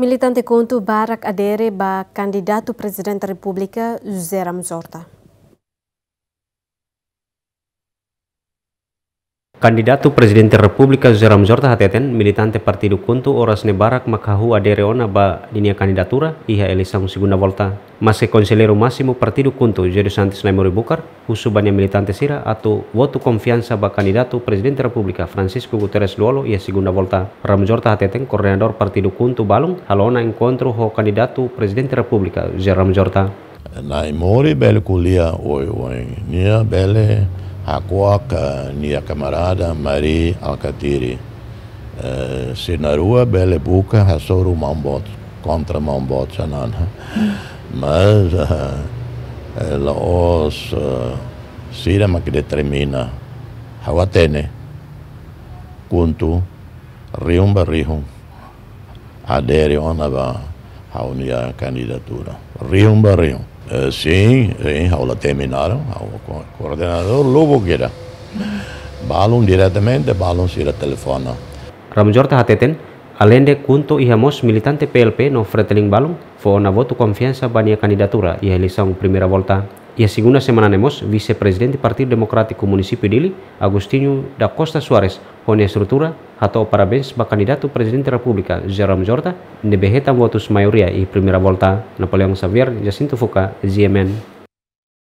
Militante conto Barak Adere ba candidato presidente Repubblica Zeram Zorta. Kandidatu Presiden Republika Zuzera Ramos Hateten, militante Partido kuntu Oras Nebarak makahu Adereona ba Dinia kandidatura iha Elisa Musiguna volta. maske Konselero masimu Partido kuntu Júlio Naimori Bukar, Husubanya militante Sira, Atu Wotu konfiansa ba kandidatu Presiden Republika Francisco Guterres Luolo iha Siguna volta. Ramos Hateten, Koordinator Partido kuntu balung halona encontro ho kandidatu Presiden Republika Zuzera Ramos Naimori bele kulia oi oi, nia bele Aguaca, minha camarada Mari Alcatiri. Eh, rua Sinarua, Belebuca, Rassouro, Mambot, contra Mambot, Sanana. Mas ela eh, eh, os uh, determina que determina Hawatene, Kuntu, Rium Barrihum, adere onava a unir candidatura. Rium Barrihum. Uh, sim, sim, aula terminaram, aula com o coordenador Lobogueira. Balon diretamente, balon sira telefona. Ramjor tahateten, além de quanto íamos militante PLP no Freteling Balon, foi na voto confiança bania candidatura e eleição primeira volta Ia Y asiguna semananemos vicepresidente Partai Partido Democrático Municipio Agostinho da Costa Suárez, onde a estrutura atau parabéns para candidato presidente da República, Jerome Jorda, nebeheta votos maioria e primeira volta Napoleon Xavier, Jacinto Fuka, GMN